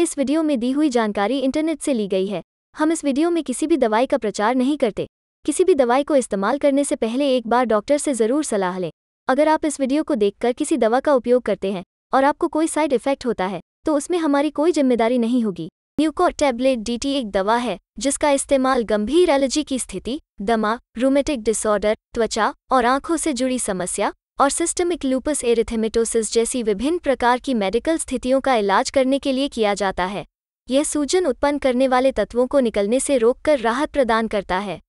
इस वीडियो में दी हुई जानकारी इंटरनेट से ली गई है हम इस वीडियो में किसी भी दवाई का प्रचार नहीं करते किसी भी दवाई को इस्तेमाल करने से पहले एक बार डॉक्टर से ज़रूर सलाह लें अगर आप इस वीडियो को देखकर किसी दवा का उपयोग करते हैं और आपको कोई साइड इफेक्ट होता है तो उसमें हमारी कोई जिम्मेदारी नहीं होगी न्यूको टैबलेट डीटी एक दवा है जिसका इस्तेमाल गंभीर एलर्जी की स्थिति दमा रोमेटिक डिसऑर्डर त्वचा और आंखों से जुड़ी समस्या और सिस्टमिक लूपस एरिथेमेटोसिस जैसी विभिन्न प्रकार की मेडिकल स्थितियों का इलाज करने के लिए किया जाता है यह सूजन उत्पन्न करने वाले तत्वों को निकलने से रोककर राहत प्रदान करता है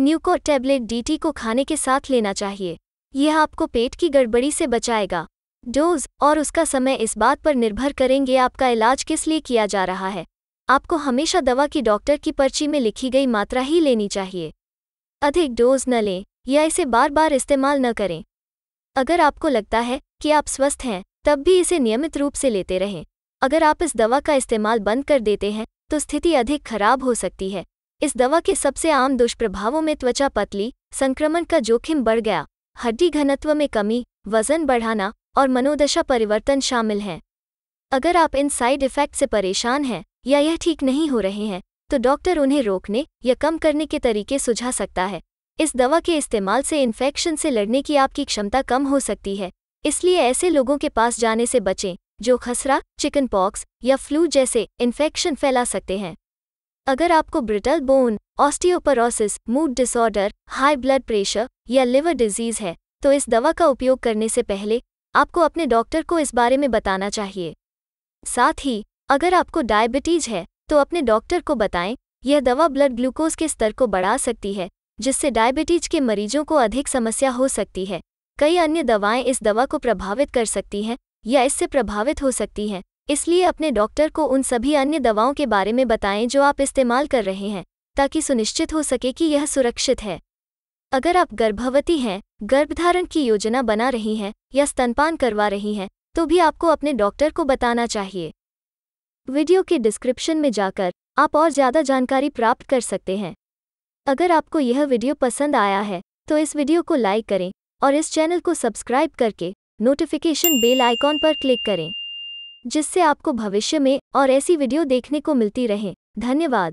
न्यूको टैबलेट डीटी को खाने के साथ लेना चाहिए यह आपको पेट की गड़बड़ी से बचाएगा डोज और उसका समय इस बात पर निर्भर करेंगे आपका इलाज किस लिए किया जा रहा है आपको हमेशा दवा की डॉक्टर की पर्ची में लिखी गई मात्रा ही लेनी चाहिए अधिक डोज न लें या इसे बार बार इस्तेमाल न करें अगर आपको लगता है कि आप स्वस्थ हैं तब भी इसे नियमित रूप से लेते रहें अगर आप इस दवा का इस्तेमाल बंद कर देते हैं तो स्थिति अधिक खराब हो सकती है इस दवा के सबसे आम दुष्प्रभावों में त्वचा पतली संक्रमण का जोखिम बढ़ गया हड्डी घनत्व में कमी वजन बढ़ाना और मनोदशा परिवर्तन शामिल हैं अगर आप इन साइड इफ़ेक्ट से परेशान हैं या यह ठीक नहीं हो रहे हैं तो डॉक्टर उन्हें रोकने या कम करने के तरीके सुझा सकता है इस दवा के इस्तेमाल से इन्फेक्शन से लड़ने की आपकी क्षमता कम हो सकती है इसलिए ऐसे लोगों के पास जाने से बचें जो खसरा चिकन पॉक्स या फ्लू जैसे इन्फेक्शन फैला सकते हैं अगर आपको brittle bone osteoporosis mood disorder high blood pressure या लिवर डिजीज है तो इस दवा का उपयोग करने से पहले आपको अपने डॉक्टर को इस बारे में बताना चाहिए साथ ही अगर आपको डायबिटीज है तो अपने डॉक्टर को बताएं यह दवा ब्लड ग्लूकोज के स्तर को बढ़ा सकती है जिससे डायबिटीज के मरीजों को अधिक समस्या हो सकती है कई अन्य दवाएं इस दवा को प्रभावित कर सकती हैं या इससे प्रभावित हो सकती हैं इसलिए अपने डॉक्टर को उन सभी अन्य दवाओं के बारे में बताएं जो आप इस्तेमाल कर रहे हैं ताकि सुनिश्चित हो सके कि यह सुरक्षित है अगर आप गर्भवती हैं गर्भधारण की योजना बना रही हैं या स्तनपान करवा रही हैं तो भी आपको अपने डॉक्टर को बताना चाहिए वीडियो के डिस्क्रिप्शन में जाकर आप और ज़्यादा जानकारी प्राप्त कर सकते हैं अगर आपको यह वीडियो पसंद आया है तो इस वीडियो को लाइक करें और इस चैनल को सब्सक्राइब करके नोटिफिकेशन बेल आइकॉन पर क्लिक करें जिससे आपको भविष्य में और ऐसी वीडियो देखने को मिलती रहे धन्यवाद